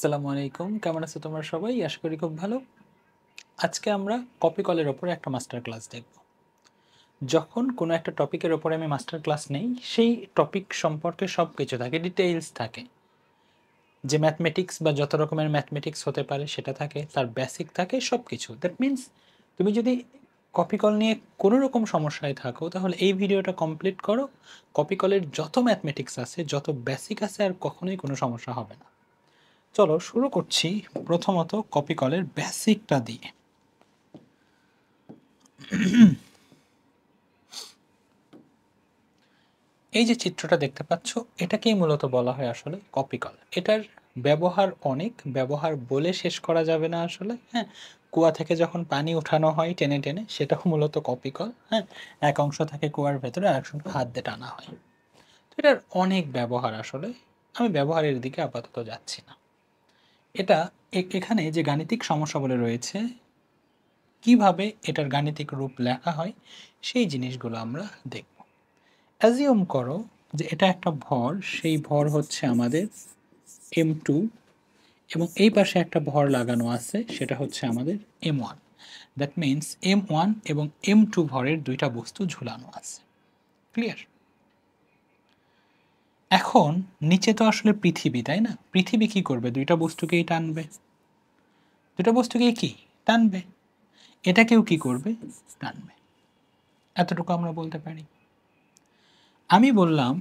আসসালামু আলাইকুম কেমন আছো তোমার সবাই আশা করি খুব ভালো আজকে আমরা কপি কলের ওপরে একটা মাস্টার ক্লাস দেখব যখন কোনো একটা টপিকের ওপরে আমি মাস্টার ক্লাস নেই সেই টপিক সম্পর্কে সব কিছু থাকে ডিটেইলস থাকে যে ম্যাথমেটিক্স বা যত রকমের ম্যাথমেটিক্স হতে পারে সেটা থাকে তার বেসিক থাকে সব কিছু দ্যাট মিন্স তুমি যদি কপি কল নিয়ে কোনো রকম সমস্যায় থাকো তাহলে এই ভিডিওটা কমপ্লিট করো কপি কলের যত ম্যাথমেটিক্স আছে যত বেসিক আছে আর কখনোই কোনো সমস্যা হবে না চলো শুরু করছি প্রথমত কপি কলের বেসিকটা দিয়ে এই যে চিত্রটা দেখতে পাচ্ছ এটাকেই মূলত বলা হয় আসলে কপি কল এটার ব্যবহার অনেক ব্যবহার বলে শেষ করা যাবে না আসলে হ্যাঁ কুয়া থেকে যখন পানি উঠানো হয় টেনে টেনে সেটাও মূলত কপি কল হ্যাঁ এক অংশ থাকে কুয়ার ভেতরে আর এক অংশ হাত দিয়ে টানা হয় তো এটার অনেক ব্যবহার আসলে আমি ব্যবহারের দিকে আপাতত যাচ্ছি না এটা এখানে যে গাণিতিক সমস্যা বলে রয়েছে কিভাবে এটার গাণিতিক রূপ লেখা হয় সেই জিনিসগুলো আমরা দেখব অ্যাজিওম করো যে এটা একটা ভর সেই ভর হচ্ছে আমাদের এম টু এবং এই পাশে একটা ভর লাগানো আছে সেটা হচ্ছে আমাদের M one that means M one এবং এম টু ভরের দুইটা বস্তু ঝুলানো আছে ক্লিয়ার এখন নিচে তো আসলে পৃথিবী তাই না পৃথিবী কি করবে দুইটা বস্তুকেই টানবে দুটা বস্তুকেই কি টানবে এটাকেও কি করবে টানবে এতটুকু আমরা বলতে পারি আমি বললাম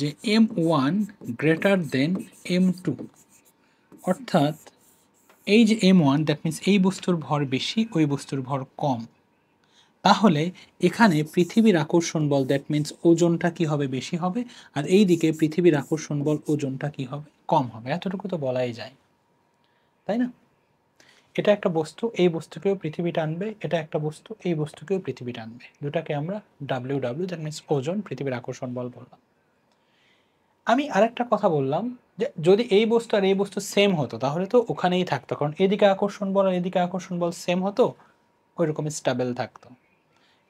যে M one greater than M two অর্থাৎ এই যে এম ওয়ান দ্যাট মিন্স এই বস্তুর ভর বেশি ওই বস্তুর ভর কম তাহলে এখানে পৃথিবীর আকর্ষণ বল দ্যাট মিন্স ওজনটা কি হবে বেশি হবে আর এই দিকে পৃথিবীর আকর্ষণ বল ওজনটা কি হবে কম হবে এতটুকু তো বলাই যায় তাই না এটা একটা বস্তু এই বস্তুকেও পৃথিবী টানবে এটা একটা বস্তু এই বস্তুকেও পৃথিবী টানবে দুটাকে আমরা ডাব্লিউ ডাব্লিউ দ্যাট মিনস ওজন পৃথিবীর আকর্ষণ বল বললাম আমি আরেকটা কথা বললাম যে যদি এই বস্তু আর এই বস্তু সেম হতো তাহলে তো ওখানেই থাকতো কারণ এদিকে আকর্ষণ বল আর এদিকে আকর্ষণ বল সেম হতো ওই রকমই স্টাবেল থাকতো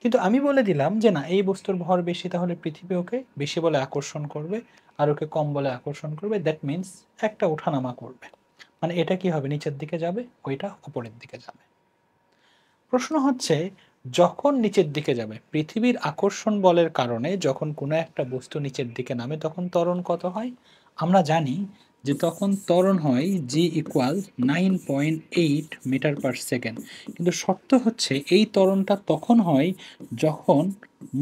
কিন্তু আমি বলে দিলাম যে না এই বস্তুর ভর বেশি তাহলে পৃথিবী ওকে বেশি বলে আকর্ষণ করবে আর ওকে কম বলে আকর্ষণ করবে দ্যাট মিনস একটা ওঠানামা করবে মানে এটা কি হবে নিচের দিকে যাবে ওইটা ওপরের দিকে যাবে প্রশ্ন হচ্ছে যখন নিচের দিকে যাবে পৃথিবীর আকর্ষণ বলের কারণে যখন কোনো একটা বস্তু নিচের দিকে নামে তখন ত্বরণ কত হয় আমরা জানি যে তখন ত্বরণ হয় G equal nine point eight metre per second কিন্তু শর্ত হচ্ছে এই ত্বরণটা তখন হয় যখন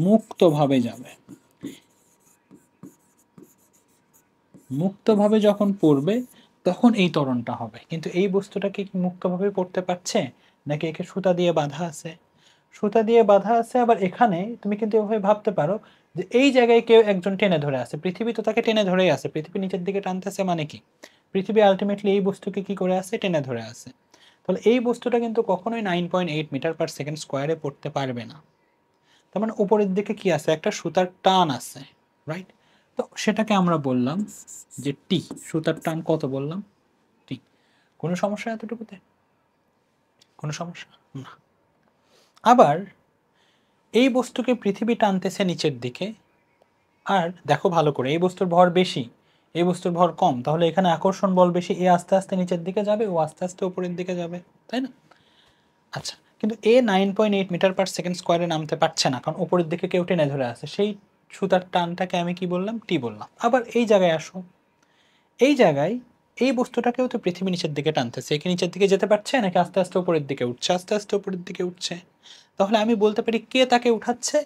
মুক্তভাবে যাবে মুক্তভাবে যখন পড়বে তখন এই ত্বরণটা হবে কিন্তু এই বস্তুটাকে কি মুক্তভাবে পড়তে পারছে নাকি একে সুতা দিয়ে বাঁধা আছে সুতা দিয়ে বাধা আছে আবার এখানে তুমি কিন্তু এভাবে ভাবতে পারো যে এই জায়গায় কেউ একজন টেনে ধরে আছে পৃথিবী তো তাকে টেনে ধরেই আছে পৃথিবী নিচের দিকে টানতেছে মানে কি পৃথিবী আলটিমেটলি এই বস্তুকে কি করে আছে টেনে ধরে আছে তাহলে এই বস্তুটা কিন্তু কখনোই nine point eight metre per second স্কোয়ারে পড়তে পারবে না তার মানে উপরের দিকে কি আছে একটা সুতার টান আছে রাইট তো সেটাকে আমরা বললাম যে টি সুতার টান কত বললাম টি কোনো সমস্যা এতটুকুতে কোনো সমস্যা না আবার এই বস্তুকে পৃথিবী টানতেছে নিচের দিকে আর দেখো ভালো করে এই বস্তুর ভর বেশি এই বস্তুর ভর কম তাহলে এখানে আকর্ষণ বল বেশি এ আস্তে আস্তে নিচের দিকে যাবে ও আস্তে আস্তে উপরের দিকে যাবে তাই না আচ্ছা কিন্তু এ nine point eight metre per second স্কোয়ারে নামতে পারছে না কারণ ওপরের দিকে কেউ টেনে ধরে আছে সেই সুতার টানটাকে আমি কি বললাম টি বললাম আবার এই জায়গায় আসো এই জায়গায় এই বস্তুটাকেও তো পৃথিবী নিচের দিকে টানতেছে একে নিচের দিকে যেতে পারছে নাকি আস্তে আস্তে উপরের দিকে উঠছে আস্তে আস্তে উপরের দিকে উঠছে তাহলে আমি বলতে পারি কে তাকে উঠাচ্ছে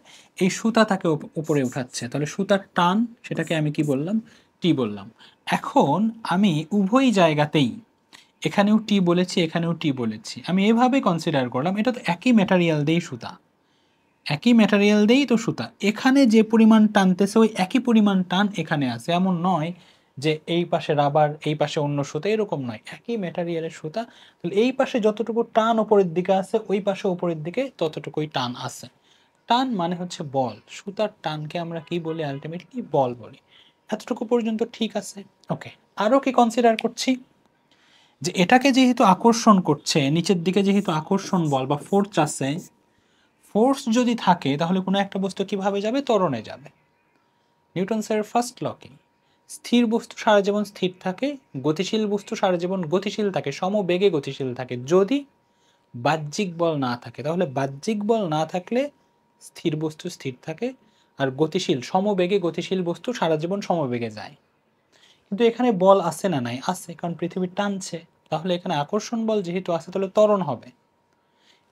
এই সুতা তাকে উপরে উঠাচ্ছে তাহলে সুতার টান সেটাকে আমি কি বললাম টি বললাম এখন আমি উভয় জায়গাতেই এখানেও টি বলেছি এখানেও টি বলেছি আমি এভাবে কনসিডার করলাম এটা তো একই ম্যাটারিয়াল দিয়েই সুতা একই ম্যাটারিয়াল দিয়েই তো সুতা এখানে যে পরিমাণ টানতেছে ওই একই পরিমাণ টান এখানে আছে এমন নয় যে এই পাশে রাবার এই পাশে অন্য সুতা এরকম নয় একই ম্যাটারিয়ালের সুতা তাহলে এই পাশে যতটুকু টান ওপরের দিকে আছে ওই পাশে ওপরের দিকে ততটুকুই টান আছে টান মানে হচ্ছে বল সুতার টানকে আমরা কি বলি আলটিমেটলি বল বলি এতটুকু পর্যন্ত ঠিক আছে ওকে আরও কি কনসিডার করছি যে এটাকে যেহেতু আকর্ষণ করছে নিচের দিকে যেহেতু আকর্ষণ বল বা ফোর্স আছে ফোর্স যদি থাকে তাহলে কোনো একটা বস্তু কিভাবে যাবে তরণে যাবে নিউটন স্যারের ফার্স্ট লকিং স্থির বস্তু সারা জীবন স্থির থাকে গতিশীল বস্তু সারা জীবন গতিশীল থাকে সমবেগে গতিশীল থাকে যদি বাহ্যিক বল না থাকে তাহলে বাহ্যিক বল না থাকলে স্থির বস্তু স্থির থাকে আর গতিশীল সমবেগে গতিশীল বস্তু সারা জীবন সমবেগে যায় কিন্তু এখানে বল আছে না নাই আছে কারণ পৃথিবী টানছে তাহলে এখানে আকর্ষণ বল যেহেতু আছে তাহলে তরণ হবে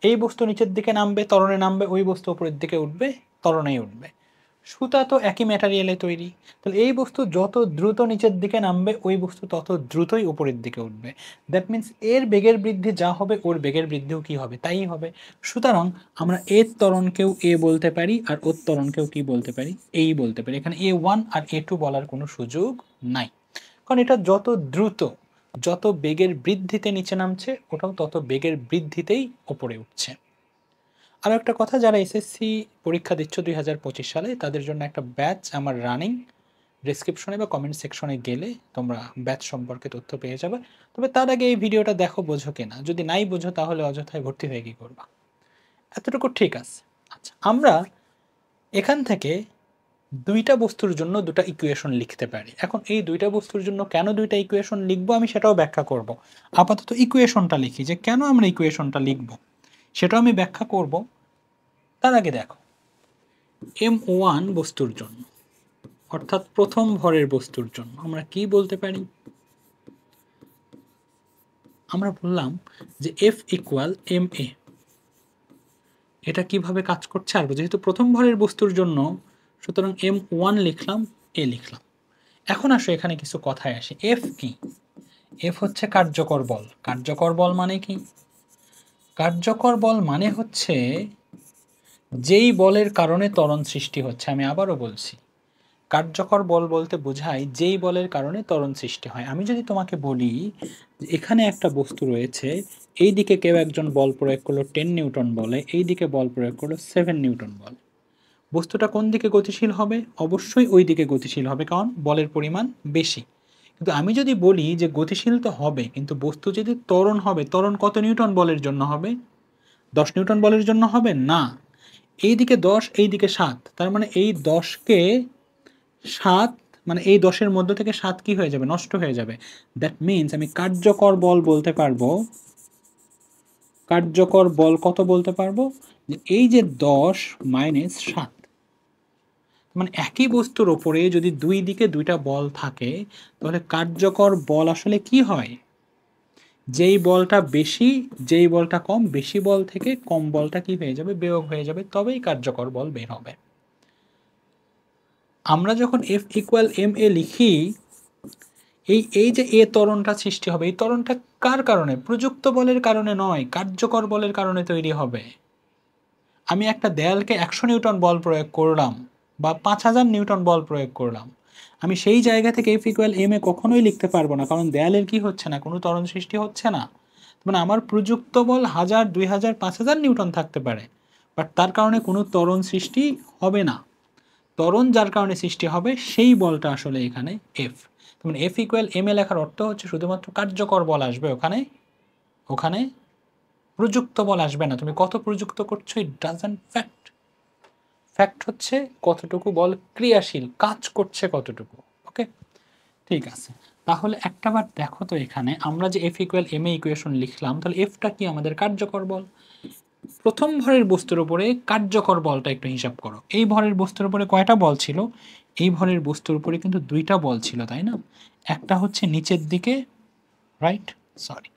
এই বস্তু নিচের দিকে নামবে ত্বরণে নামবে ওই বস্তু উপরের দিকে উঠবে ত্বরণেই উঠবে সুতা তো একই ম্যাটারিয়ালে তৈরি তাহলে এই বস্তু যত দ্রুত নিচের দিকে নামবে ওই বস্তু তত দ্রুতই উপরের দিকে উঠবে দ্যাট মিন্স এর বেগের বৃদ্ধি যা হবে ওর বেগের বৃদ্ধিও কি হবে তাই হবে সুতরাং আমরা এর তরণকেও এ বলতে পারি আর ওর তরণকেও কি বলতে পারি এই বলতে পারি এখানে এ ওয়ান আর এ টু বলার কোনো সুযোগ নাই কারণ এটা যত দ্রুত যত বেগের বৃদ্ধিতে নিচে নামছে ওটাও তত বেগের বৃদ্ধিতেই ওপরে উঠছে আরও একটা কথা যারা এসএসসি পরীক্ষা দিচ্ছ দুই সালে তাদের জন্য একটা ব্যাচ আমার রানিং ডিসক্রিপশনে বা কমেন্ট সেকশনে গেলে তোমরা ব্যাচ সম্পর্কে তথ্য পেয়ে যাবে তবে তার আগে এই ভিডিওটা দেখো বোঝো কিনা যদি নাই বোঝো তাহলে অযথায় ভর্তি হয়ে গিয়ে করবা এতটুকু ঠিক আছে আচ্ছা আমরা এখান থেকে দুইটা বস্তুর জন্য দুটা ইকুয়েশন লিখতে পারি এখন এই দুইটা বস্তুর জন্য কেন দুইটা ইকুয়েশন লিখবো আমি সেটাও ব্যাখ্যা করব আপাতত ইকুয়েশনটা লিখি যে কেন আমরা ইকুয়েশনটা লিখবো সেটাও আমি ব্যাখ্যা করব তার আগে দেখো এম ওয়ান বস্তুর জন্য অর্থাৎ প্রথম ভরের বস্তুর জন্য আমরা কি বলতে পারি আমরা বললাম যে এফ ইকুয়াল এম এ এটা কিভাবে কাজ করছে আর যেহেতু প্রথম ভরের বস্তুর জন্য সুতরাং এম ওয়ান লিখলাম এ লিখলাম এখন আসো এখানে কিছু কথায় আসে এফ কি এফ হচ্ছে কার্যকর বল কার্যকর বল মানে কি কার্যকর বল মানে হচ্ছে যেই বলের কারণে তরণ সৃষ্টি হচ্ছে আমি আবারও বলছি কার্যকর বল বলতে বোঝায় যেই বলের কারণে তরণ সৃষ্টি হয় আমি যদি তোমাকে বলি এখানে একটা বস্তু রয়েছে এই দিকে কেউ একজন বল প্রয়োগ করলো টেন নিউটন বলে এই দিকে বল প্রয়োগ করলো সেভেন নিউটন বল বস্তুটা কোন দিকে গতিশীল হবে অবশ্যই ওই দিকে গতিশীল হবে কারণ বলের পরিমাণ বেশি কিন্তু আমি যদি বলি যে গতিশীল তো হবে কিন্তু বস্তু যদি ত্বরণ হবে ত্বরণ কত নিউটন বলের জন্য হবে দশ নিউটন বলের জন্য হবে না এই দিকে দশ এই দিকে সাত তার মানে এই দশকে সাত মানে এই দশের মধ্য থেকে সাত কি হয়ে যাবে নষ্ট হয়ে যাবে দ্যাট মিন্স আমি কার্যকর বল বলতে পারবো কার্যকর বল কত বলতে পারবো এই যে দশ মাইনাস সাত মানে একই বস্তুর ওপরে যদি দুই দিকে দুইটা বল থাকে তাহলে কার্যকর বল আসলে কি হয় যেই বলটা বেশি যেই বলটা কম বেশি বল থেকে কম বলটা কি হয়ে যাবে বিয়োগ হয়ে যাবে তবেই কার্যকর বল বের হবে আমরা যখন এফ ইকুয়াল এম এ লিখি এই এই যে এ তরণটা সৃষ্টি হবে এই তরণটা কার কারণে প্রযুক্ত বলের কারণে নয় কার্যকর বলের কারণে তৈরি হবে আমি একটা দেয়ালকে একশো নিউটন বল প্রয়োগ করলাম বা পাঁচ হাজার নিউটন বল প্রয়োগ করলাম আমি সেই জায়গা থেকে এফ ইকুয়াল এম এ কখনোই লিখতে পারবো না কারণ দেয়ালের কি হচ্ছে না কোনো তরণ সৃষ্টি হচ্ছে না মানে আমার প্রযুক্ত বল হাজার দুই হাজার পাঁচ হাজার নিউটন থাকতে পারে বাট তার কারণে কোনো তরণ সৃষ্টি হবে না তরণ যার কারণে সৃষ্টি হবে সেই বলটা আসলে এখানে এফ তেমন এফ ইকুয়াল এম এ লেখার অর্থ হচ্ছে শুধুমাত্র কার্যকর বল আসবে ওখানে ওখানে প্রযুক্ত বল আসবে না তুমি কত প্রযুক্ত করছো ইট ডাজেন্ট ফ্যাক্ট ফ্যাক্ট হচ্ছে কতটুকু বল ক্রিয়াশীল কাজ করছে কতটুকু ওকে ঠিক আছে তাহলে একটা বার দেখো তো এখানে আমরা যে F equal M A equation লিখলাম তাহলে এফটা কি আমাদের কার্যকর বল প্রথম ভরের বস্তুর উপরে কার্যকর বলটা একটু হিসাব করো এই ভরের বস্তুর উপরে কয়টা বল ছিল এই ভরের বস্তুর উপরে কিন্তু দুইটা বল ছিল তাই না একটা হচ্ছে নিচের দিকে রাইট সরি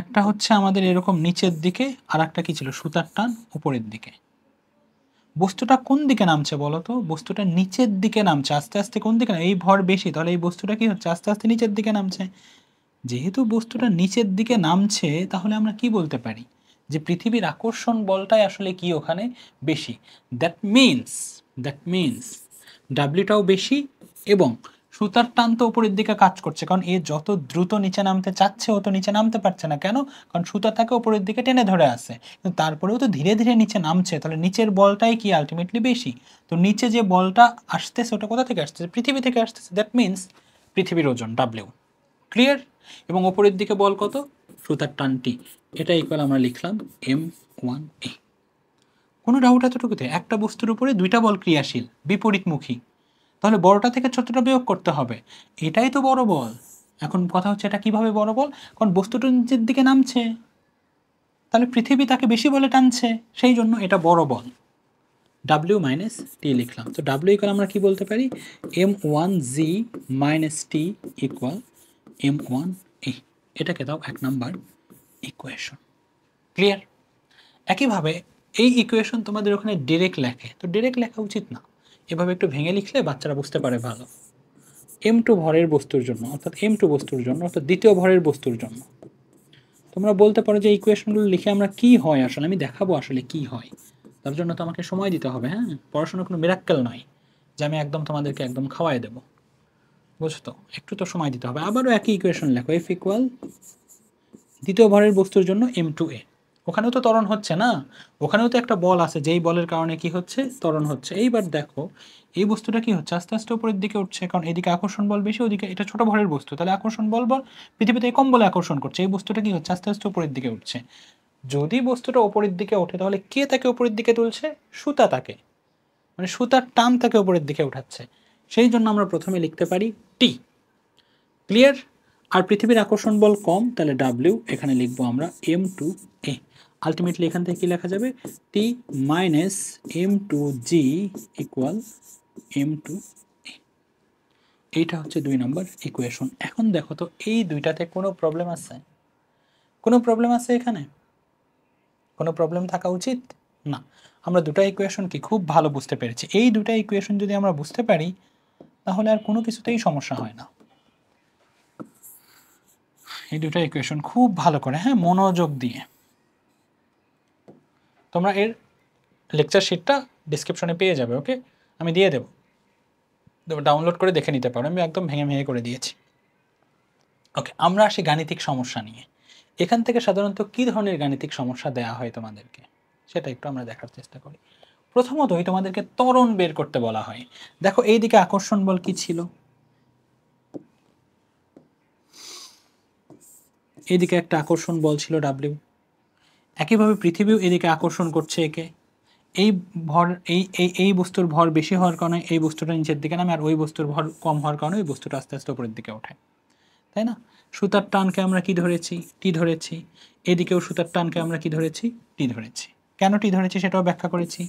একটা হচ্ছে আমাদের এরকম নিচের দিকে আর একটা কী ছিল সুতার টান উপরের দিকে বস্তুটা কোন দিকে নামছে বলো তো বস্তুটা নিচের দিকে নামছে আস্তে আস্তে কোন দিকে এই ভর বেশি তাহলে এই বস্তুটা কি হচ্ছে আস্তে আস্তে নিচের দিকে নামছে যেহেতু বস্তুটা নিচের দিকে নামছে তাহলে আমরা কি বলতে পারি যে পৃথিবীর আকর্ষণ বলটাই আসলে কি ওখানে বেশি দ্যাট মিনস দ্যাট মিনস ডাব্লিউটাও বেশি এবং সুতার টান তো উপরের দিকে কাজ করছে কারণ এ যত দ্রুত নিচে নামতে চাচ্ছে অত নিচে নামতে পারছে না কেন কারণ সুতা তাকে উপরের দিকে টেনে ধরে আসে কিন্তু তারপরেও তো ধীরে ধীরে নিচে নামছে তাহলে নিচের বলটাই কি আলটিমেটলি বেশি তো নিচে যে বলটা আসতেছে ওটা কোথা থেকে আসতেছে পৃথিবী থেকে আসতেছে দ্যাট মিনস পৃথিবীর ওজন ডাব্লিউ ক্লিয়ার এবং ওপরের দিকে বল কত সুতার টানটি এটা ইকুয়াল আমরা লিখলাম এম ওয়ান এ কোনো ডাউট এতটুকুতে একটা বস্তুর উপরে দুইটা বল ক্রিয়াশীল বিপরীতমুখী তাহলে বড়টা থেকে ছোটটা বিয়োগ করতে হবে এটাই তো বড় বল এখন কথা হচ্ছে এটা কিভাবে বড় বল কারণ বস্তুটা নিচের দিকে নামছে তাহলে পৃথিবী তাকে বেশি বলে টানছে সেই জন্য এটা বড় বল ডাব্লিউ মাইনাস টি লিখলাম তো ডাব্লিউ ইকুয়াল আমরা কি বলতে পারি M one G minus T equal M one A এটাকে দাও এক নাম্বার ইকুয়েশন ক্লিয়ার একইভাবে এই ইকুয়েশন তোমাদের ওখানে ডিরেক্ট লেখে তো ডিরেক্ট লেখা উচিত না এভাবে একটু ভেঙে লিখলে বাচ্চারা বুঝতে পারে ভালো এম টু ভরের বস্তুর জন্য অর্থাৎ এম টু বস্তুর জন্য অর্থাৎ দ্বিতীয় ভরের বস্তুর জন্য তোমরা বলতে পারো যে ইকুয়েশনগুলো লিখে আমরা কি হয় আসলে আমি দেখাবো আসলে কি হয় তার জন্য তো আমাকে সময় দিতে হবে হ্যাঁ পড়াশোনা কোনো মিরাক্কেল নয় যে আমি একদম তোমাদেরকে একদম খাওয়াই দেবো বুঝছো তো একটু তো সময় দিতে হবে আবারও একই ইকুয়েশন লেখো এফ ইকুয়াল দ্বিতীয় ভরের বস্তুর জন্য এম টু এ ওখানেও তো ত্বরণ হচ্ছে না ওখানেও তো একটা বল আছে যেই বলের কারণে কি হচ্ছে ত্বরণ হচ্ছে এইবার দেখো এই বস্তুটা কি হচ্ছে আস্তে আস্তে উপরের দিকে উঠছে কারণ এদিকে আকর্ষণ বল বেশি ওদিকে এটা ছোট ভরের বস্তু তাহলে আকর্ষণ বল বল পৃথিবীতে কম বলে আকর্ষণ করছে এই বস্তুটা কি হচ্ছে আস্তে আস্তে উপরের দিকে উঠছে যদি বস্তুটা ওপরের দিকে ওঠে তাহলে কে তাকে উপরের দিকে তুলছে সুতা তাকে মানে সুতার টান তাকে উপরের দিকে উঠাচ্ছে সেই জন্য আমরা প্রথমে লিখতে পারি টি ক্লিয়ার আর পৃথিবীর আকর্ষণ বল কম তাহলে ডাব্লিউ এখানে লিখবো আমরা এম টু এ আলটিমেটলি এখান থেকে কী লেখা যাবে T minus M two G equal M two A এইটা হচ্ছে দুই নম্বর ইকুয়েশন এখন দেখো তো এই দুইটাতে কোনো প্রবলেম আছে কোনো প্রবলেম আছে এখানে কোনো প্রবলেম থাকা উচিত না আমরা দুটা ইকুয়েশন কি খুব ভালো বুঝতে পেরেছি এই দুটা ইকুয়েশন যদি আমরা বুঝতে পারি তাহলে আর কোনো কিছুতেই সমস্যা হয় না এই দুটো ইকুয়েশন খুব ভালো করে হ্যাঁ মনোযোগ দিয়ে তোমরা এর লেকচার শিটটা ডিসক্রিপশনে পেয়ে যাবে ওকে আমি দিয়ে দেব ডাউনলোড করে দেখে নিতে পারো আমি একদম ভেঙে ভেঙে করে দিয়েছি ওকে আমরা আসি গাণিতিক সমস্যা নিয়ে এখান থেকে সাধারণত কি ধরনের গাণিতিক সমস্যা দেয়া হয় তোমাদেরকে সেটা একটু আমরা দেখার চেষ্টা করি প্রথমতই তোমাদেরকে ত্বরণ বের করতে বলা হয় দেখো এই দিকে আকর্ষণ বল কি ছিল এদিকে একটা আকর্ষণ বল ছিল ডাব্লিউ একইভাবে পৃথিবীও এদিকে আকর্ষণ করছে একে এই ভর এই এই এই বস্তুর ভর বেশি হওয়ার কারণে এই বস্তুটা নিচের দিকে নামে আর ওই বস্তুর ভর কম হওয়ার কারণে ওই বস্তুটা আস্তে আস্তে উপরের দিকে ওঠে তাই না সুতার টানকে আমরা কি ধরেছি টি ধরেছি এদিকেও সুতার টানকে আমরা কি ধরেছি টি ধরেছি কেন টি ধরেছি সেটাও ব্যাখ্যা করেছি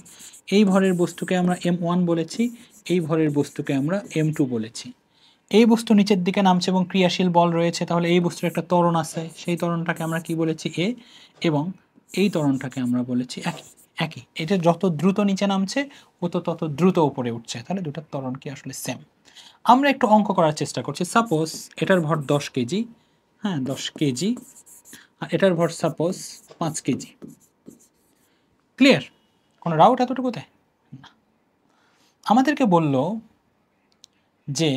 এই ভরের বস্তুকে আমরা এম ওয়ান বলেছি এই ভরের বস্তুকে আমরা এম টু বলেছি এই বস্তু নিচের দিকে নামছে এবং ক্রিয়াশীল বল রয়েছে তাহলে এই বস্তুর একটা তরণ আছে সেই তরণটাকে আমরা কি বলেছি এ এবং এই তরণটাকে আমরা বলেছি একই একই এটা যত দ্রুত নিচে নামছে ও তো তত দ্রুত উপরে উঠছে তাহলে দুটার তরণ কি আসলে সেম আমরা একটু অঙ্ক করার চেষ্টা করছি সাপোজ এটার ভর দশ কেজি হ্যাঁ দশ কেজি আর এটার ভর সাপোজ পাঁচ কেজি ক্লিয়ার কোনো রাউট এতটুকুতে না আমাদেরকে বলল যে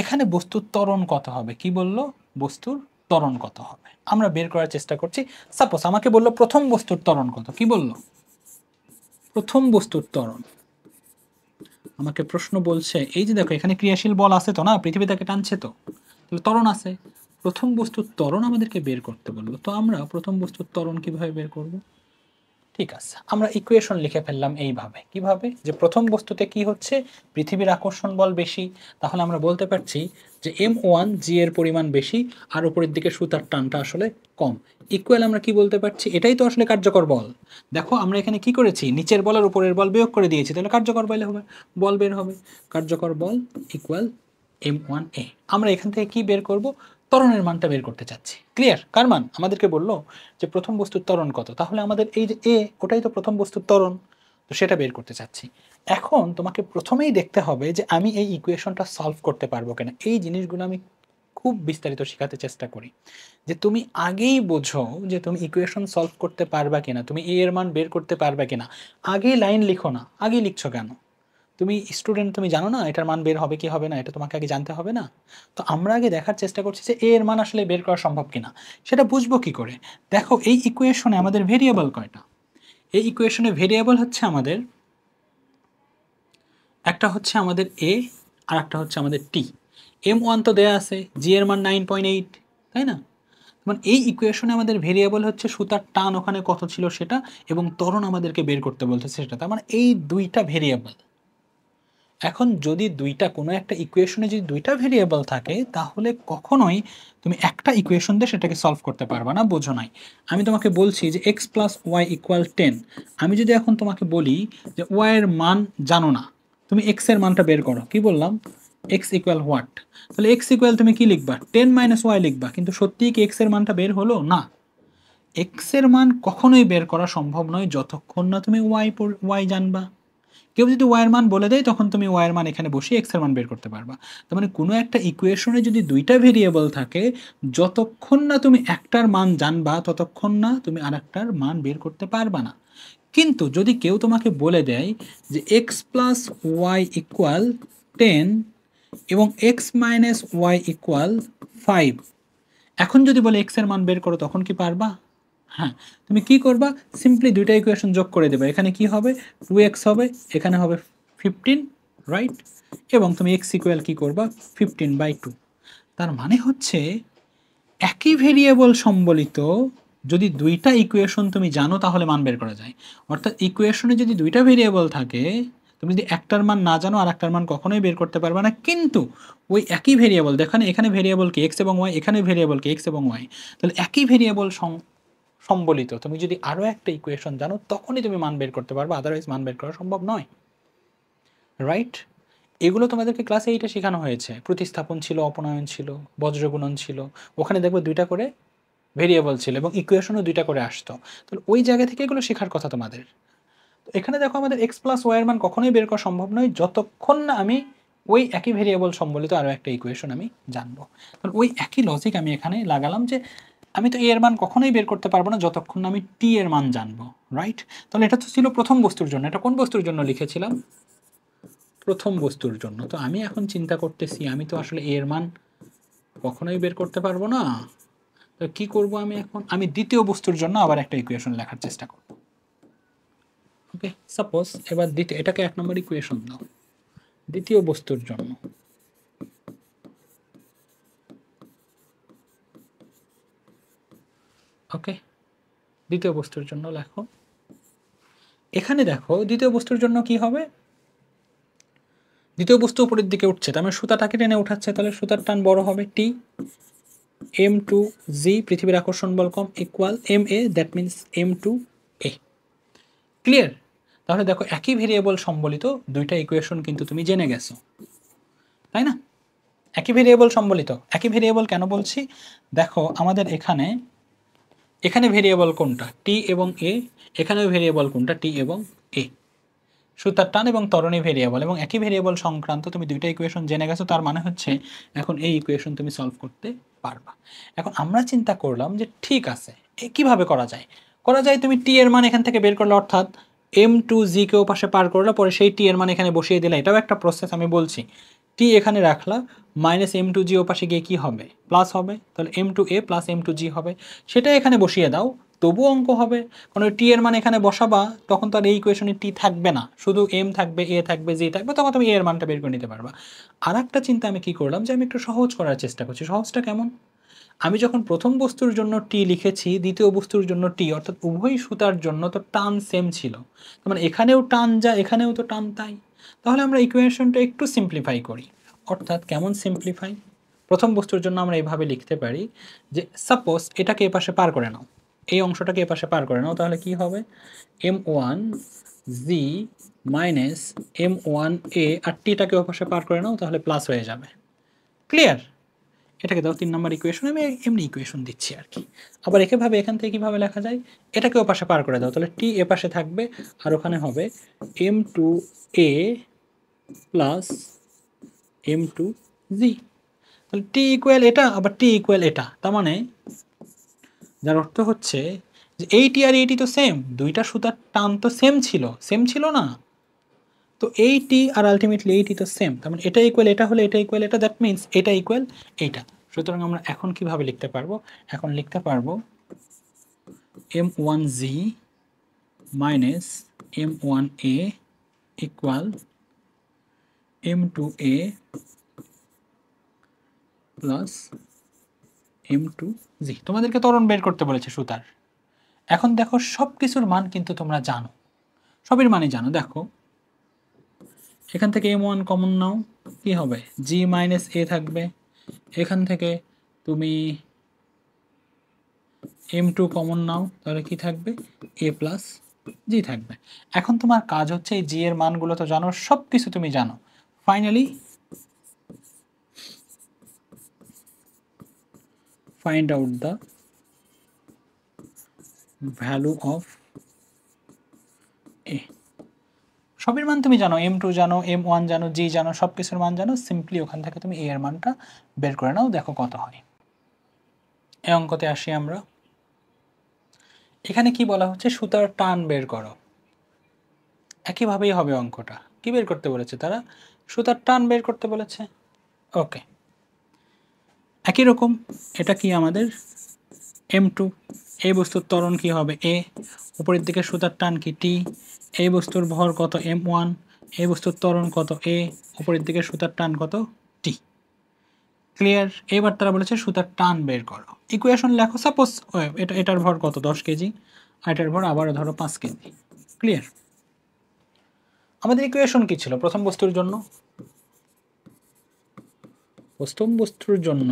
এখানে বস্তুর ত্বরণ কত হবে কি বলল বস্তুর ত্বরণ কত হবে আমরা বের করার চেষ্টা করছি সাপোজ আমাকে বলল প্রথম বস্তুর ত্বরণ কত কি বলল প্রথম বস্তুর ত্বরণ আমাকে প্রশ্ন বলছে এই যে দেখো এখানে ক্রিয়াশীল বল আছে তো না পৃথিবী তাকে টানছে তো তরণ ত্বরণ আছে প্রথম বস্তুর ত্বরণ আমাদেরকে বের করতে বললো তো আমরা প্রথম বস্তুর ত্বরণ কিভাবে বের করবো ঠিক আছে আমরা ইকুয়েশন লিখে ফেললাম এইভাবে কিভাবে যে প্রথম বস্তুতে কি হচ্ছে পৃথিবীর আকর্ষণ বল বেশি তাহলে আমরা বলতে পারছি যে এম ওয়ান জি এর পরিমাণ বেশি আর উপরের দিকে সুতার টানটা আসলে কম ইকুয়াল আমরা কি বলতে পারছি এটাই তো আসলে কার্যকর বল দেখো আমরা এখানে কি করেছি নিচের বল আর উপরের বল বিয়োগ করে দিয়েছি তাহলে কার্যকর বলে হবে বল বের হবে কার্যকর বল ইকুয়াল এম ওয়ান এ আমরা এখান থেকে কি বের করব ত্বরণের মানটা বের করতে চাচ্ছি ক্লিয়ার কার মান আমাদেরকে বললো যে প্রথম বস্তুর ত্বরণ কত তাহলে আমাদের এই যে এ ওটাই তো প্রথম বস্তুর ত্বরণ তো সেটা বের করতে চাচ্ছি এখন তোমাকে প্রথমেই দেখতে হবে যে আমি এই ইকুয়েশনটা সলভ করতে পারবো কিনা এই জিনিসগুলো আমি খুব বিস্তারিত শেখাতে চেষ্টা করি যে তুমি আগেই বোঝো যে তুমি ইকুয়েশন সলভ করতে পারবা কিনা তুমি এ এর মান বের করতে পারবা কিনা আগেই লাইন লিখো না আগেই লিখছো কেন তুমি স্টুডেন্ট তুমি জানো না এটার মান বের হবে কি হবে না এটা তোমাকে আগে জানতে হবে না তো আমরা আগে দেখার চেষ্টা করছি যে এ এর মান আসলে বের করা সম্ভব কিনা সেটা বুঝবো কি করে দেখো এই ইকুয়েশনে আমাদের ভেরিয়েবল কয়টা এই ইকুয়েশনে ভেরিয়েবল হচ্ছে আমাদের একটা হচ্ছে আমাদের এ আর একটা হচ্ছে আমাদের টি এম ওয়ান তো দেয়া আছে জি এর মান নাইন পয়েন্ট এইট তাই না মানে এই ইকুয়েশনে আমাদের ভেরিয়েবল হচ্ছে সুতার টান ওখানে কত ছিল সেটা এবং তরণ আমাদেরকে বের করতে বলছে সেটা তার মানে এই দুইটা ভেরিয়েবল এখন যদি দুইটা কোনো একটা ইকুয়েশনে যদি দুইটা ভেরিয়েবল থাকে তাহলে কখনোই তুমি একটা ইকুয়েশন দিয়ে সেটাকে সলভ করতে পারবে না বোঝো নাই আমি তোমাকে বলছি যে X plus Y equal ten আমি যদি এখন তোমাকে বলি যে ওয়াইয়ের মান জানো না তুমি এক্সের মানটা বের করো কি বললাম এক্স ইকুয়াল হোয়াট তাহলে এক্স ইকুয়াল তুমি কি লিখবা টেন মাইনাস ওয়াই লিখবা কিন্তু সত্যিই কি এক্সের মানটা বের হলো না এক্সের মান কখনোই বের করা সম্ভব নয় যতক্ষণ না তুমি ওয়াই ওয়াই জানবা কেউ যদি ওয়ার মান বলে দেয় তখন তুমি ওয়ার মান এখানে বসে এক্সের মান বের করতে পারবা তার মানে কোনো একটা ইকুয়েশনে যদি দুইটা ভেরিয়েবল থাকে যতক্ষণ না তুমি একটার মান জানবা ততক্ষণ না তুমি আর একটার মান বের করতে পারবা না কিন্তু যদি কেউ তোমাকে বলে দেয় যে X plus Y equal ten এবং X minus Y equal five এখন যদি বলে এক্সের মান বের করো তখন কি পারবা হ্যাঁ তুমি কি করবা সিম্পলি দুইটা ইকুয়েশন যোগ করে দেবে এখানে কি হবে টু এক্স হবে এখানে হবে ফিফটিন রাইট এবং তুমি এক্স ইকুয়াল কী করবা ফিফটিন বাই টু তার মানে হচ্ছে একই ভেরিয়েবল সম্বলিত যদি দুইটা ইকুয়েশন তুমি জানো তাহলে মান বের করা যায় অর্থাৎ ইকুয়েশনে যদি দুইটা ভেরিয়েবল থাকে তুমি যদি একটার মান না জানো আর একটার মান কখনোই বের করতে পারবে না কিন্তু ওই একই ভেরিয়েবল দেখানে এখানে ভেরিয়েবল কে এক্স এবং ওয়াই এখানে ভেরিয়েবল কে এক্স এবং ওয়াই তাহলে একই ভেরিয়েবল সম্বলিত তুমি যদি আরও একটা ইকুয়েশন জানো তখনই তুমি মান বের করতে পারবে আদারওয়াইজ মান বের করা সম্ভব নয় রাইট এগুলো তোমাদেরকে ক্লাসে এইটা শেখানো হয়েছে প্রতিস্থাপন ছিল অপনয়ন ছিল বজ্রগুণন ছিল ওখানে দেখবে দুইটা করে ভেরিয়েবল ছিল এবং ইকুয়েশনও দুইটা করে আসতো তাহলে ওই জায়গা থেকে এগুলো শেখার কথা তোমাদের এখানে দেখো আমাদের এক্স প্লাস ওয়াইয়ের মান কখনোই বের করা সম্ভব নয় যতক্ষণ না আমি ওই একই ভেরিয়েবল সম্বলিত আরও একটা ইকুয়েশন আমি জানবো তাহলে ওই একই লজিক আমি এখানে লাগালাম যে আমি তো এ এর মান কখনোই বের করতে পারবো না যতক্ষণ আমি টি এর মান জানবো রাইট তাহলে এটা তো ছিল প্রথম বস্তুর জন্য এটা কোন বস্তুর জন্য লিখেছিলাম প্রথম বস্তুর জন্য তো আমি এখন চিন্তা করতেছি আমি তো আসলে এর মান কখনোই বের করতে পারবো না তো কী করবো আমি এখন আমি দ্বিতীয় বস্তুর জন্য আবার একটা ইকুয়েশন লেখার চেষ্টা করব ওকে সাপোজ এবার দ্বিতীয় এটাকে এক নম্বর ইকুয়েশন দাও দ্বিতীয় বস্তুর জন্য ওকে দ্বিতীয় বস্তুর জন্য লেখো এখানে দেখো দ্বিতীয় বস্তুর জন্য কি হবে দ্বিতীয় বস্তু উপরের দিকে উঠছে তার মানে সুতাটাকে টেনে উঠাচ্ছে তাহলে সুতার টান বড় হবে টি এম টু জি পৃথিবীর আকর্ষণ বল কম equal M A that means M two A clear তাহলে দেখো একই ভেরিয়েবল সম্বলিত দুইটা ইকুয়েশন কিন্তু তুমি জেনে গেছো তাই না একই ভেরিয়েবল সম্বলিত একই ভেরিয়েবল কেন বলছি দেখো আমাদের এখানে এখানে ভেরিয়েবল কোনটা টি এবং এ এখানেও ভেরিয়েবল কোনটা টি এবং এ সুতার টান এবং তরণী ভেরিয়েবল এবং একই ভেরিয়েবল সংক্রান্ত তুমি দুইটা ইকুয়েশন জেনে গেছো তার মানে হচ্ছে এখন এই ইকুয়েশন তুমি সলভ করতে পারবা এখন আমরা চিন্তা করলাম যে ঠিক আছে এ কীভাবে করা যায় করা যায় তুমি টি এর মান এখান থেকে বের করলে অর্থাৎ এম টু জি কেও পাশে পার করলে পরে সেই টি এর মান এখানে বসিয়ে দিলে এটাও একটা প্রসেস আমি বলছি টি এখানে রাখলা মাইনাস এম টু জি ও পাশে গিয়ে কী হবে প্লাস হবে তাহলে M two A plus M two G হবে সেটা এখানে বসিয়ে দাও তবু অঙ্ক হবে কারণ টি এর মানে এখানে বসাবা তখন তো আর এই ইকুয়েশনে টি থাকবে না শুধু এম থাকবে এ থাকবে জি থাকবে তখন তুমি এ এর মানটা বের করে নিতে পারবা আর একটা চিন্তা আমি কী করলাম যে আমি একটু সহজ করার চেষ্টা করছি সহজটা কেমন আমি যখন প্রথম বস্তুর জন্য টি লিখেছি দ্বিতীয় বস্তুর জন্য টি অর্থাৎ উভয় সুতার জন্য তো টান সেম ছিল মানে এখানেও টান যা এখানেও তো টান তাই তাহলে আমরা ইকুয়েশনটা একটু সিম্পলিফাই করি অর্থাৎ কেমন সিম্পলিফাই প্রথম বস্তুর জন্য আমরা এইভাবে লিখতে পারি যে সাপোজ এটাকে এপাশে পার করে নাও এই অংশটাকে এপাশে পার করে নাও তাহলে কি হবে M one G minus M one A আর টিটাকে ওপাশে পার করে নাও তাহলে প্লাস হয়ে যাবে ক্লিয়ার এটাকে দাও তিন নম্বর ইকুয়েশন আমি এমনি ইকুয়েশন দিচ্ছি আর কি আবার একেভাবে এখান থেকে কীভাবে লেখা যায় এটাকে ওপাশে পার করে দাও তাহলে টি এপাশে থাকবে আর ওখানে হবে M two A plus M two G তাহলে টি ইকুয়াল এটা আবার টি ইকুয়াল এটা তার মানে যার অর্থ হচ্ছে যে এইটি আর এইটি তো সেম দুইটা সুতার টান তো সেম ছিল সেম ছিল না তো এইটি আর আলটিমেটলি এইটি তো সেম তার মানে এটা ইকুয়াল এটা হলে এটা ইকুয়াল এটা দ্যাট মিনস এটা ইকুয়াল এইটা সুতরাং আমরা এখন কিভাবে লিখতে পারবো এখন লিখতে পারবো M one G minus M one A equal a plus M two G তোমাদেরকে ত্বরণ বের করতে বলেছে সুতার এখন দেখো সব কিছুর মান কিন্তু তোমরা জানো সবের মানে জানো দেখো এখান থেকে m1 ওয়ান কমন নাও কি হবে জি মাইনাস এ থাকবে এখান থেকে তুমি এম টু কমন নাও তাহলে কি থাকবে এ প্লাস জি থাকবে এখন তোমার কাজ হচ্ছে এই জি এর মানগুলো তো জানো সব কিছু তুমি জানো Finally, find out the value of A সবের মান তুমি জানো এম টু জানো এম ওয়ান জানো জি জানো সব কিছুর মান জানো সিম্পলি ওখান থেকে তুমি এ এর মানটা বের করে নাও দেখো কত হয় এ অঙ্কতে আসি আমরা এখানে কি বলা হচ্ছে সুতার টান বের করো একইভাবেই হবে অঙ্কটা কি বের করতে বলেছে তারা সুতার টান বের করতে বলেছে ওকে একই রকম এটা কি আমাদের এম টু এই বস্তুর তরণ কি হবে এ উপরের দিকে সুতার টান কি টি এই বস্তুর ভর কত এম ওয়ান এই বস্তুর তরণ কত এ উপরের দিকে সুতার টান কত টি ক্লিয়ার এবার তারা বলেছে সুতার টান বের করো ইকুয়েশন লেখো সাপোজ এটা এটার ভর কত দশ কেজি আর এটার ভর আবারও ধরো পাঁচ কেজি ক্লিয়ার আমাদের ইকুয়েশন কী ছিল প্রথম বস্তুর জন্য অষ্টম বস্তুর জন্য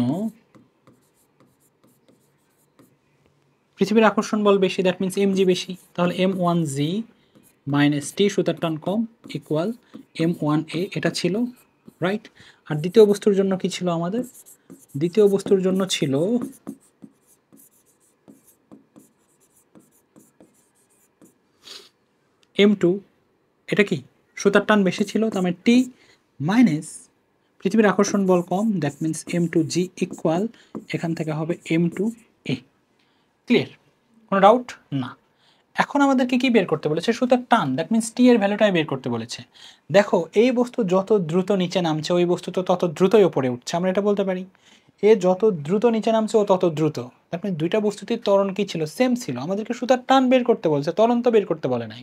পৃথিবীর আকর্ষণ বল বেশি দ্যাট মিনস এম জি বেশি তাহলে M one G minus T সুতার টান কম ইকুয়াল এম ওয়ান এ এটা ছিল রাইট আর দ্বিতীয় বস্তুর জন্য কি ছিল আমাদের দ্বিতীয় বস্তুর জন্য ছিল এম টু এটা কি সুতার টান বেশি ছিল তার মানে টি মাইনাস পৃথিবীর আকর্ষণ বল কম that means M two G equal এখান থেকে হবে এম টু এ ক্লিয়ার কোনো ডাউট না এখন আমাদেরকে কি বের করতে বলেছে সুতার টান দ্যাট মিন্স টি এর ভ্যালুটাই বের করতে বলেছে দেখো এই বস্তু যত দ্রুত নিচে নামছে ওই বস্তু তো তত দ্রুতই ওপরে উঠছে আমরা এটা বলতে পারি এ যত দ্রুত নিচে নামছে ও তত দ্রুত তারপরে মানে দুইটা বস্তুতে ত্বরণ কী ছিল সেম ছিল আমাদেরকে সুতার টান বের করতে বলছে ত্বরণ তো বের করতে বলে নাই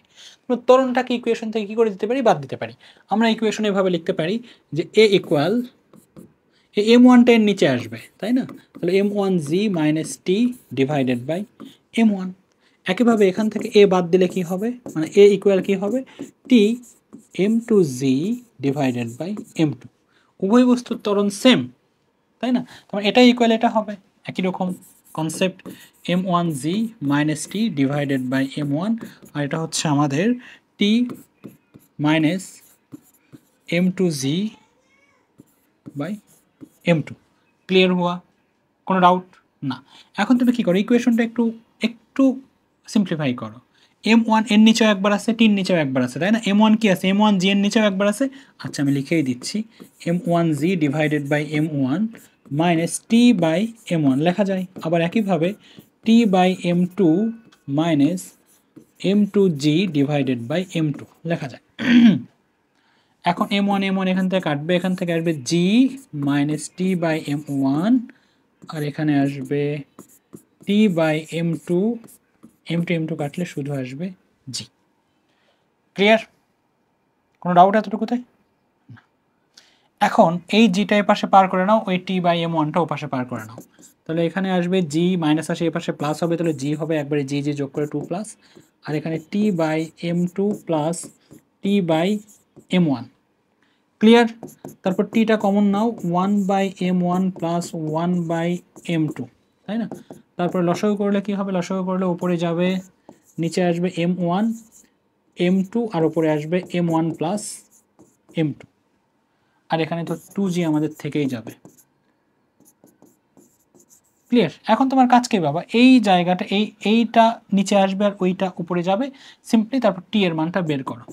ত্বরণটাকে ইকুয়েশন থেকে কী করে দিতে পারি বাদ দিতে পারি আমরা ইকুয়েশন এভাবে লিখতে পারি যে এ ইকুয়াল এম ওয়ানটা এর নিচে আসবে তাই না তাহলে M one G minus T divided by M one একইভাবে এখান থেকে এ বাদ দিলে কি হবে মানে এ ইকুয়াল কী হবে T M two G divided by M two উভয় বস্তুর ত্বরণ সেম তাই না তার মানে এটা ইকুয়াল এটা হবে একই রকম concept M one G minus T divided by M one আর এটা হচ্ছে আমাদের T minus M two G by M two clear হওয়া কোনো ডাউট না এখন তুমি কী করো ইকুয়েশনটা একটু একটু সিম্পলিফাই করো এম ওয়ান এর নিচেও একবার আছে টির নিচেও একবার আছে তাই না এম ওয়ান কী আছে এম ওয়ান জি এর নিচেও একবার আছে আচ্ছা আমি লিখেই দিচ্ছি M one G divided by M one minus T by M one লেখা যায় আবার একইভাবে T by M two minus M two G divided by M two লেখা যায় এখন এম ওয়ান এম ওয়ান এখান থেকে কাটবে এখান থেকে আসবে G minus T by M one আর এখানে আসবে T by M two M two M two কাটলে শুধু আসবে জি ক্লিয়ার কোনো ডাউট এতটুকুতে এখন এই জিটা এপাশে পার করে নাও ওই টি বাই এম ওয়ানটা ওপাশে পার করে নাও তাহলে এখানে আসবে জি মাইনাস আসে এপাশে প্লাস হবে তাহলে জি হবে একবারে জি জি যোগ করে টু প্লাস আর এখানে T by M two plus T by M one clear তারপর টিটা কমন নাও one by M one plus one by M two তাই না তারপর লসও করলে কি হবে লসও করলে ওপরে যাবে নিচে আসবে এম ওয়ান এম টু আর ওপরে আসবে M one plus M two আর এখানে তো টু আমাদের থেকেই যাবে ক্লিয়ার এখন তোমার কাজ কে বাবা এই জায়গাটা এই এইটা নিচে আসবে আর ওইটা উপরে যাবে সিম্পলি তারপর টি এর মানটা বের করো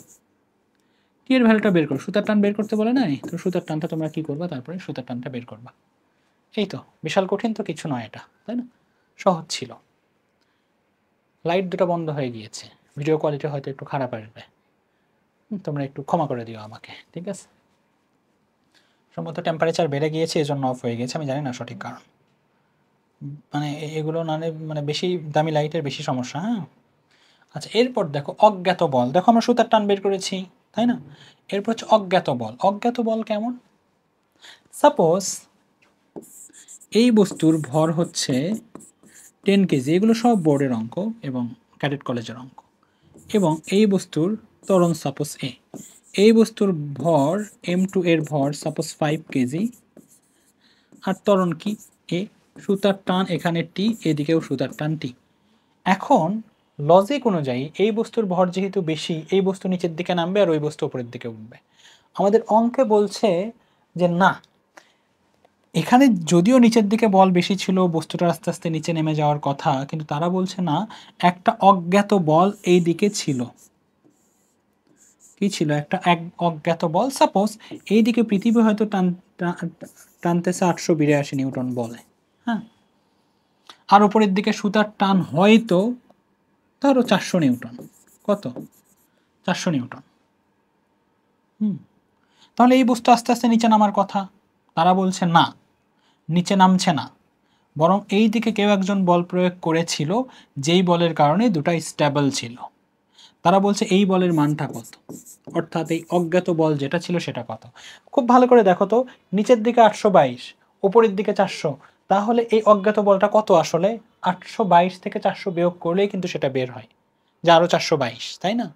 টি এর ভ্যালুটা বের করো সুতার টান বের করতে বলে নাই তো সুতার টানটা তোমরা কি করবা তারপরে সুতার টানটা বের করবা এই তো বিশাল কঠিন তো কিছু নয় এটা তাই না সহজ ছিল লাইট দুটো বন্ধ হয়ে গিয়েছে ভিডিও কোয়ালিটি হয়তো একটু খারাপ আসবে তোমরা একটু ক্ষমা করে দিও আমাকে ঠিক আছে সম্ভবত টেম্পারেচার বেড়ে গিয়েছে এই জন্য অফ হয়ে গেছে আমি জানি না সঠিক কারণ মানে এগুলো নানে মানে বেশি দামি লাইটের বেশি সমস্যা হ্যাঁ আচ্ছা এরপর দেখো অজ্ঞাত বল দেখো আমরা সুতার টান বের করেছি তাই না এরপর হচ্ছে অজ্ঞাত বল অজ্ঞাত বল কেমন সাপোজ এই বস্তুর ভর হচ্ছে টেন কেজি এগুলো সব বোর্ডের অঙ্ক এবং ক্যাডেট কলেজের অঙ্ক এবং এই বস্তুর তরণ সাপোজ এ এই বস্তুর ভর এম টু এর ভর সাপোজ ফাইভ কেজি আর তরণ কি এ সুতার টান এখানে টি এদিকেও সুতার টান টি এখন লজিক অনুযায়ী এই বস্তুর ভর যেহেতু বেশি এই বস্তু নিচের দিকে নামবে আর ওই বস্তু উপরের দিকে উঠবে আমাদের অঙ্কে বলছে যে না এখানে যদিও নিচের দিকে বল বেশি ছিল বস্তুটা আস্তে আস্তে নিচে নেমে যাওয়ার কথা কিন্তু তারা বলছে না একটা অজ্ঞাত বল এই দিকে ছিল কি ছিল একটা এক অজ্ঞাত বল সাপোজ এইদিকে পৃথিবী হয়তো টান টানতেছে আটশো বিরাশি নিউটন বলে হ্যাঁ আর ওপরের দিকে সুতার টান হয়তো ধরো চারশো নিউটন কত চারশো নিউটন হুম তাহলে এই বস্তু আস্তে আস্তে নিচে নামার কথা তারা বলছে না নিচে নামছে না বরং এই দিকে কেউ একজন বল প্রয়োগ করেছিল যেই বলের কারণে দুটা স্টেবল ছিল তারা বলছে এই বলের মানটা কত অর্থাৎ এই অজ্ঞাত বল যেটা ছিল সেটা কত খুব ভালো করে দেখো তো নিচের দিকে আটশো বাইশ ওপরের দিকে চারশো তাহলে এই অজ্ঞাত বলটা কত আসলে আটশো বাইশ থেকে চারশো বিয়োগ করলেই কিন্তু সেটা বের হয় যে আরও চারশো বাইশ তাই না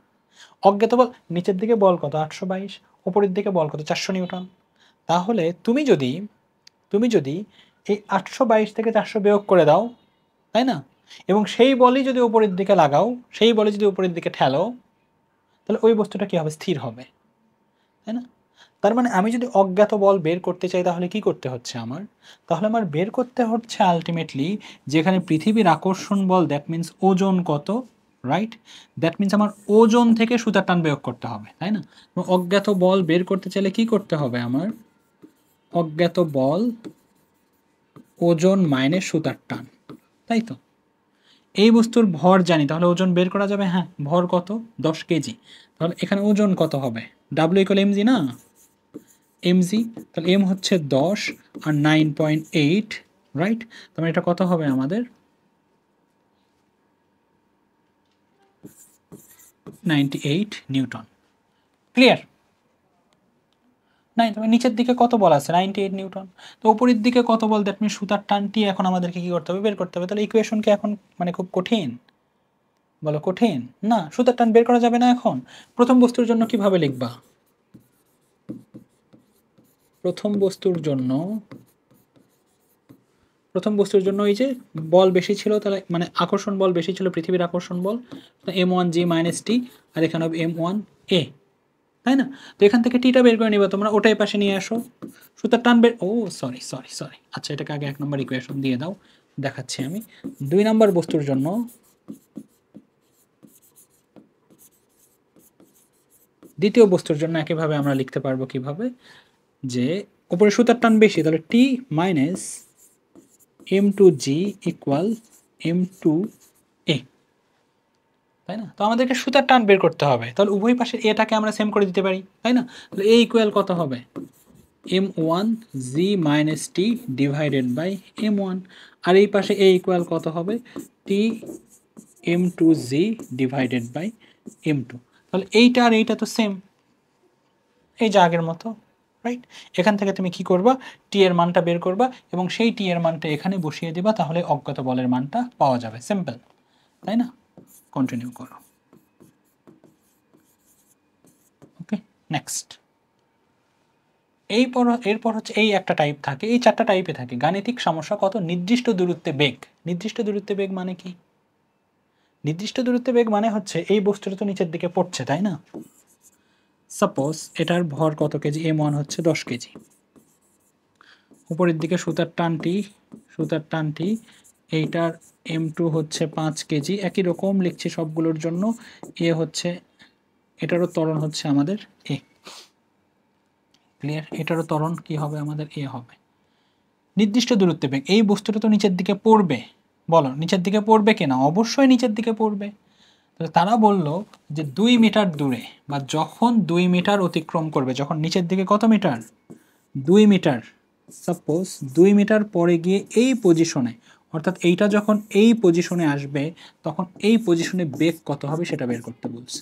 অজ্ঞাত বল নিচের দিকে বল কত আটশো বাইশ ওপরের দিকে বল কত চারশো নিউটন তাহলে তুমি যদি তুমি যদি এই আটশো বাইশ থেকে চারশো বিয়োগ করে দাও তাই না এবং সেই বলই যদি উপরের দিকে লাগাও সেই বলে যদি উপরের দিকে ঠেলো তাহলে ওই বস্তুটা কি হবে স্থির হবে তাই না তার মানে আমি যদি অজ্ঞাত বল বের করতে চাই তাহলে কি করতে হচ্ছে আমার তাহলে আমার বের করতে হচ্ছে আলটিমেটলি যেখানে পৃথিবীর আকর্ষণ বল দ্যাট মিন্স ওজন কত রাইট দ্যাট মিন্স আমার ওজন থেকে সুতার টান প্রয়োগ করতে হবে তাই না অজ্ঞাত বল বের করতে চাইলে কি করতে হবে আমার অজ্ঞাত বল ওজন মাইনে সুতার টান তাই তো এই বস্তুর ভর জানি তাহলে ওজন বের করা যাবে হ্যাঁ ভর কত দশ কেজি তাহলে এখানে ওজন কত হবে ডাব্লু এম এমজি না এমজি তাহলে এম হচ্ছে দশ আর নাইন পয়েন্ট এইট রাইট তাহলে এটা কত হবে আমাদের নাইনটি এইট নিউটন ক্লিয়ার নাই তবে নিচের দিকে কত বল আছে নাইনটি এইট নিউটন তো উপরের দিকে কত বল দ্যাট মিন সুতার টানটি এখন আমাদেরকে কী করতে হবে বের করতে হবে তাহলে ইকুয়েশনকে এখন মানে খুব কঠিন বলো কঠিন না সুতার টান বের করা যাবে না এখন প্রথম বস্তুর জন্য কিভাবে লিখবা প্রথম বস্তুর জন্য প্রথম বস্তুর জন্য এই যে বল বেশি ছিল তাহলে মানে আকর্ষণ বল বেশি ছিল পৃথিবীর আকর্ষণ বল M one G minus T আর এখানে হবে এম ওয়ান এ তাই না তো এখান থেকে টিটা বের করে নিবে তোমরা ওটাই পাশে নিয়ে আসো সুতার টান বের ও সরি সরি সরি আচ্ছা এটাকে আগে এক নম্বর ইকুয়েশন দিয়ে দাও দেখাচ্ছি আমি দুই নম্বর বস্তুর জন্য দ্বিতীয় বস্তুর জন্য একইভাবে আমরা লিখতে পারবো কিভাবে যে উপরে সুতার টান বেশি তাহলে T minus M two G equal M two তাই না তো আমাদেরকে সুতার টান বের করতে হবে তাহলে উভয় পাশে এটাকে আমরা সেম করে দিতে পারি তাই না তাহলে এ ইকুয়াল কত হবে M one G minus T divided by M one আর এই পাশে এ ইকুয়াল কত হবে T M two G divided by M two তাহলে এইটা আর এইটা তো সেম এই যে আগের মতো রাইট এখান থেকে তুমি কি করবা টি এর মানটা বের করবা এবং সেই টি এর মানটা এখানে বসিয়ে দেবা তাহলে অজ্ঞাত বলের মানটা পাওয়া যাবে সিম্পল তাই না কন্টিনিউ করো ওকে নেক্সট এই পর এরপর হচ্ছে এই একটা টাইপ থাকে এই চারটা টাইপে থাকে গাণিতিক সমস্যা কত নির্দিষ্ট দূরত্বে বেগ নির্দিষ্ট দূরত্বে বেগ মানে কি নির্দিষ্ট দূরত্বে বেগ মানে হচ্ছে এই বস্তুটা তো নিচের দিকে পড়ছে তাই না সাপোজ এটার ভর কত কেজি এম ওয়ান হচ্ছে দশ কেজি উপরের দিকে সুতার টানটি সুতার টানটি এইটার এম টু হচ্ছে পাঁচ কেজি একই রকম লিখছি সবগুলোর জন্য এ হচ্ছে এটারও তরণ হচ্ছে আমাদের এ ক্লিয়ার এটারও তরণ কি হবে আমাদের এ হবে নির্দিষ্ট দূরত্বে বেগ এই বস্তুটা তো নিচের দিকে পড়বে বলো নিচের দিকে পড়বে কিনা অবশ্যই নিচের দিকে পড়বে তারা বলল যে দুই মিটার দূরে বা যখন দুই মিটার অতিক্রম করবে যখন নিচের দিকে কত মিটার দুই মিটার সাপোজ দুই মিটার পরে গিয়ে এই পজিশনে অর্থাৎ এইটা যখন এই পজিশনে আসবে তখন এই পজিশনে বেগ কত হবে সেটা বের করতে বলছে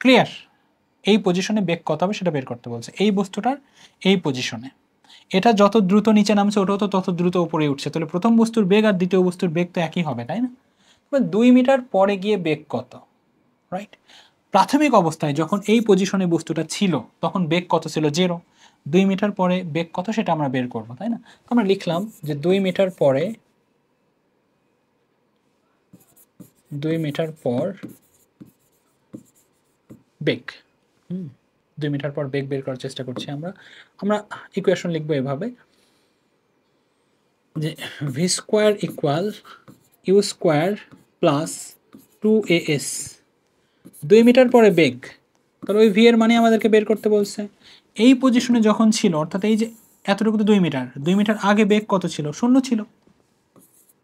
ক্লিয়ার এই পজিশনে বেগ কত হবে সেটা বের করতে বলছে এই বস্তুটার এই পজিশনে এটা যত দ্রুত নিচে নামছে ওটাও তো তত দ্রুত উপরে উঠছে তাহলে প্রথম বস্তুর বেগ আর দ্বিতীয় বস্তুর বেগ তো একই হবে তাই না তবে দুই মিটার পরে গিয়ে বেগ কত রাইট প্রাথমিক অবস্থায় যখন এই পজিশনে বস্তুটা ছিল তখন বেগ কত ছিল জেরো দুই মিটার পরে বেগ কত সেটা আমরা বের করবো তাই না আমরা লিখলাম যে দুই মিটার পরে দুই মিটার পর বেগ হুম দুই মিটার পর বেগ বের করার চেষ্টা করছি আমরা আমরা ইকুয়েশন লিখবো এভাবে যে V square equal U square plus two A S দুই মিটার পরে বেগ তাহলে ওই ভি এর মানে আমাদেরকে বের করতে বলছে এই পজিশনে যখন ছিল অর্থাৎ এই যে এতটুকু দুই মিটার দুই মিটার আগে বেগ কত ছিল শূন্য ছিল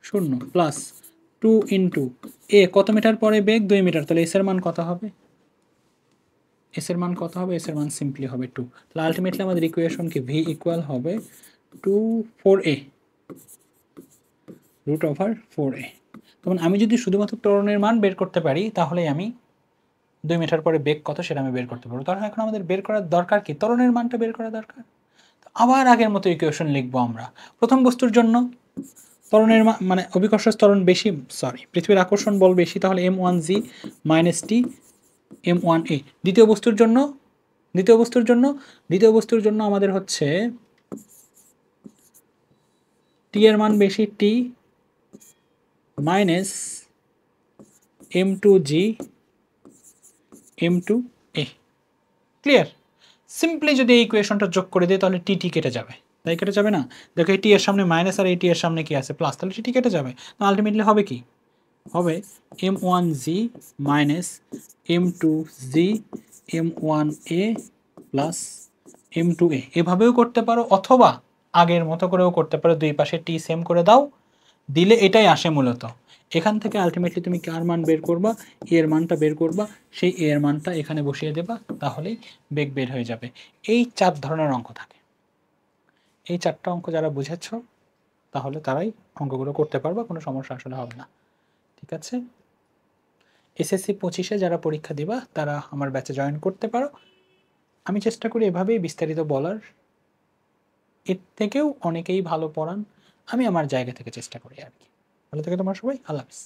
শূন্য প্লাস টু ইন্টু এ কত মিটার পরে বেগ দুই মিটার তাহলে এসের মান কত হবে এসের মান কত হবে এসের মান সিম্পলি হবে টু তাহলে আলটিমেটলি আমাদের ইকুয়েশন কি ভি ইকুয়াল হবে two four A root over four A তখন আমি যদি শুধুমাত্র ত্বরণের মান বের করতে পারি তাহলে আমি দুই মিটার পরে বেগ কত সেটা আমি বের করতে পারবো তখন এখন আমাদের বের করার দরকার কি তরণের মানটা বের করা দরকার আবার আগের মতো ইকুয়েশন লিখবো আমরা প্রথম বস্তুর জন্য তরণের মানে অভিকর্ষ তরণ বেশি সরি পৃথিবীর আকর্ষণ বল বেশি তাহলে M one G minus T M one A দ্বিতীয় বস্তুর জন্য দ্বিতীয় বস্তুর জন্য দ্বিতীয় বস্তুর জন্য আমাদের হচ্ছে টি এর মান বেশি T minus M two G M two A clear simply যদি এই ইকুয়েশনটা যোগ করে দিই তাহলে টি টি কেটে যাবে তাই কেটে যাবে না দেখো এটি এর সামনে মাইনাস আর এটি এর সামনে কি আছে প্লাস তাহলে সেটি কেটে যাবে তো আলটিমেটলি হবে কি হবে M one G minus M two G M one A plus M two A এভাবেও করতে পারো অথবা আগের মতো করেও করতে পারো দুই পাশে টি সেম করে দাও দিলে এটাই আসে মূলত এখান থেকে আলটিমেটলি তুমি কার মান বের করবা এর মানটা বের করবা সেই এর মানটা এখানে বসিয়ে দেবা তাহলেই বেগ বের হয়ে যাবে এই চার ধরনের অঙ্ক থাকে এই চারটা অঙ্ক যারা বুঝেছ তাহলে তারাই অঙ্কগুলো করতে পারবা কোনো সমস্যা আসলে হবে না ঠিক আছে এসএসসি পঁচিশে যারা পরীক্ষা দিবা তারা আমার ব্যাচে জয়েন করতে পারো আমি চেষ্টা করি এভাবেই বিস্তারিত বলার এর থেকেও অনেকেই ভালো পড়ান আমি আমার জায়গা থেকে চেষ্টা করি আর কি ভালো থেকে তোমার সবাই আল্লাহ